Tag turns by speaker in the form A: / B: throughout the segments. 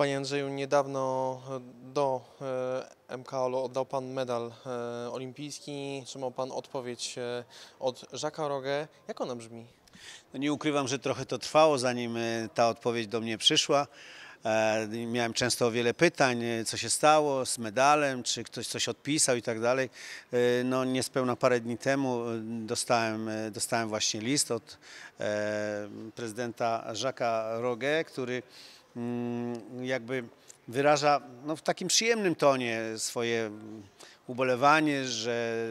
A: Panie Andrzeju, niedawno do e, MKOL oddał Pan medal e, olimpijski. Trzymał Pan odpowiedź e, od Jacques'a Roge. Jak ona brzmi?
B: No nie ukrywam, że trochę to trwało, zanim ta odpowiedź do mnie przyszła. Miałem często wiele pytań, co się stało z medalem, czy ktoś coś odpisał i tak dalej. No niespełna parę dni temu dostałem, dostałem właśnie list od prezydenta Jacques'a Roge, który Mm, jakby wyraża no, w takim przyjemnym tonie swoje mm, ubolewanie, że,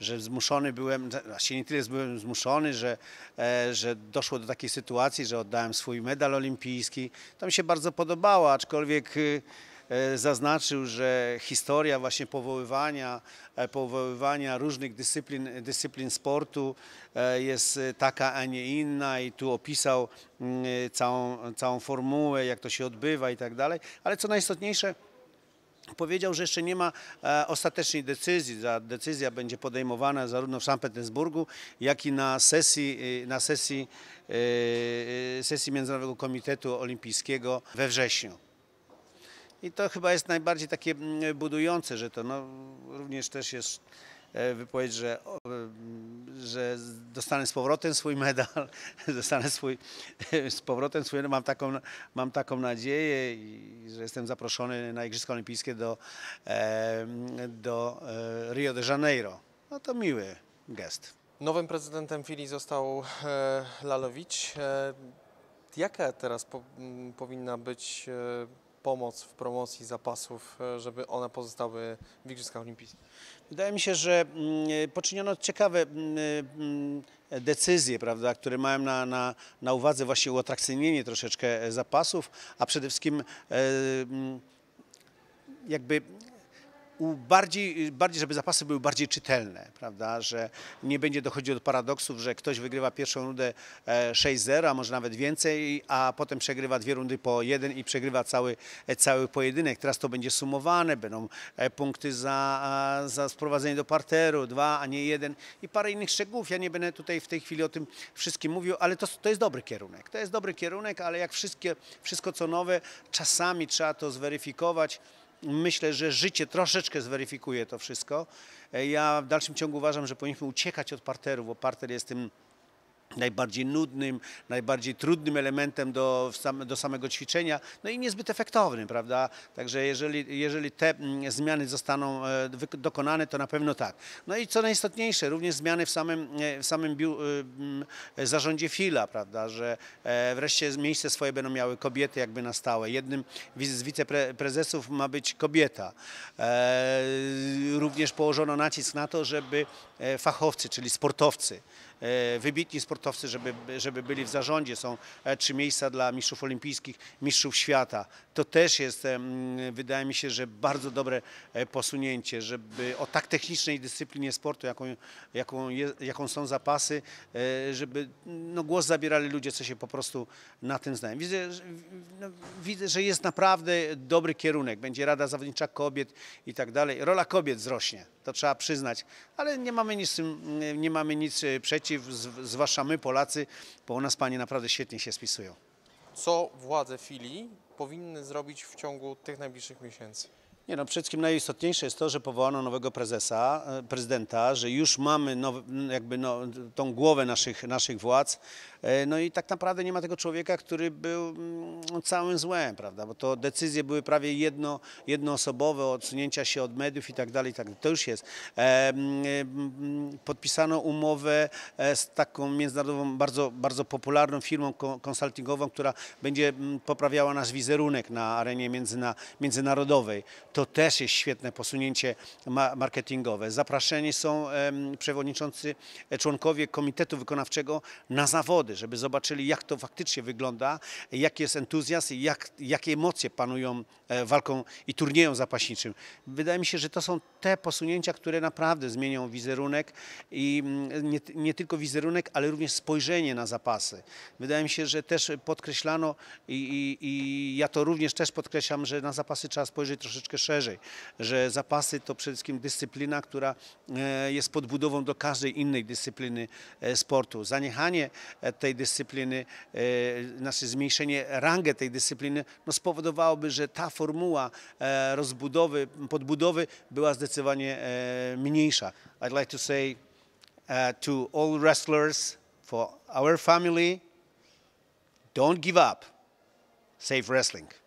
B: że zmuszony byłem, właściwie nie tyle byłem zmuszony, że, e, że doszło do takiej sytuacji, że oddałem swój medal olimpijski. To mi się bardzo podobało, aczkolwiek y, E, zaznaczył, że historia właśnie powoływania, e, powoływania różnych dyscyplin, dyscyplin sportu e, jest taka, a nie inna i tu opisał mm, całą, całą formułę, jak to się odbywa i tak dalej. Ale co najistotniejsze, Powiedział, że jeszcze nie ma ostatecznej decyzji. ta Decyzja będzie podejmowana zarówno w Sankt Petersburgu, jak i na sesji, na sesji, sesji Międzynarodowego Komitetu Olimpijskiego we wrześniu. I to chyba jest najbardziej takie mm, budujące, że to no, również też jest e, wypowiedź, że, e, że dostanę z powrotem swój medal, dostanę swój, z powrotem swój, mam taką, mam taką nadzieję, i, że jestem zaproszony na Igrzyska Olimpijskie do, e, do Rio de Janeiro. No to miły gest.
A: Nowym prezydentem Filii został Lalowicz. Jaka teraz po, powinna być pomoc w promocji zapasów, e, żeby one pozostały w Igrzyskach Olimpijskich?
B: Wydaje mi się, że mm, e, poczyniono ciekawe mm, e, mm, decyzje, prawda, które mają na, na, na uwadze właśnie uatrakcyjnienie troszeczkę zapasów, a przede wszystkim jakby bardziej, bardziej, żeby zapasy były bardziej czytelne, prawda, że nie będzie dochodziło do paradoksów, że ktoś wygrywa pierwszą rundę 6-0, e, a może nawet więcej, a potem przegrywa dwie rundy po jeden i przegrywa cały, e, cały pojedynek. Teraz to będzie sumowane, będą e, punkty za, za sprowadzenie do parteru, dwa, a nie jeden i parę innych szczegółów. Ja nie będę tutaj w tej chwili o tym wszystkim mówił, ale to, to jest dobry kierunek. To jest dobry kierunek, ale jak wszystkie, wszystko co nowe, czasami trzeba to zweryfikować. Myślę, że życie troszeczkę zweryfikuje to wszystko. E, ja w dalszym ciągu uważam, że powinniśmy uciekać od parteru, bo parter jest tym najbardziej nudnym, najbardziej trudnym elementem do, do samego ćwiczenia, no i niezbyt efektownym, prawda? Także jeżeli, jeżeli te mm, zmiany zostaną e, dokonane, to na pewno tak. No i co najistotniejsze, również zmiany w samym, e, w samym biu, e, mm, zarządzie fila, prawda? Że wreszcie miejsce swoje będą miały kobiety jakby na stałe. Jednym z wiceprezesów ma być kobieta. Również położono nacisk na to, żeby fachowcy, czyli sportowcy, wybitni sportowcy, sportowcy, żeby, żeby byli w zarządzie. Są e, trzy miejsca dla mistrzów olimpijskich, mistrzów świata. To też jest, wydaje mi się, że bardzo dobre e, posunięcie, żeby o tak technicznej dyscyplinie sportu, jaką, jaką, je, jaką są zapasy, e, żeby no, głos zabierali ludzie, co się po prostu na tym znają. Widzę, że, no, widzę, że jest naprawdę dobry kierunek. Będzie Rada Zawodnicza Kobiet i tak dalej. Rola kobiet wzrośnie, to trzeba przyznać, ale nie mamy nic, nie mamy nic przeciw, zwłaszcza my, my Polacy, bo u nas panie naprawdę świetnie się spisują.
A: Co władze Filii powinny zrobić w ciągu tych najbliższych miesięcy?
B: Nie no, przede wszystkim najistotniejsze jest to, że powołano nowego prezesa, e, prezydenta, że już mamy jakby no, tą głowę naszych, naszych władz. E, no i tak naprawdę nie ma tego człowieka, który był mm, całym złem, prawda? Bo to decyzje były prawie jedno, jednoosobowe, odsunięcia się od mediów i tak dalej, tak To już jest. E, mm, mm, podpisano umowę z taką międzynarodową, bardzo, bardzo popularną firmą konsultingową, która będzie poprawiała nasz wizerunek na arenie międzyna, międzynarodowej. To to też jest świetne posunięcie marketingowe. Zapraszeni są przewodniczący, e, członkowie Komitetu Wykonawczego na zawody, żeby zobaczyli, jak to faktycznie wygląda, jaki jest entuzjazm i jak, jakie emocje panują e, walką i turniejem zapaśniczym. Wydaje mi się, że to są te posunięcia, które naprawdę zmienią wizerunek i nie, nie tylko wizerunek, ale również spojrzenie na zapasy. Wydaje mi się, że też podkreślano i, i, i ja to również też podkreślam, że na zapasy trzeba spojrzeć troszeczkę szerzej, że zapasy to przede wszystkim dyscyplina, która e, jest podbudową do każdej innej dyscypliny e, sportu. Zaniechanie e, tej dyscypliny, znaczy zmniejszenie rangę tej dyscypliny no spowodowałoby, że ta formuła rozbudowy, podbudowy była zdecydowanie mniejsza. I'd like to say to all wrestlers, for our family, don't give up. Save wrestling.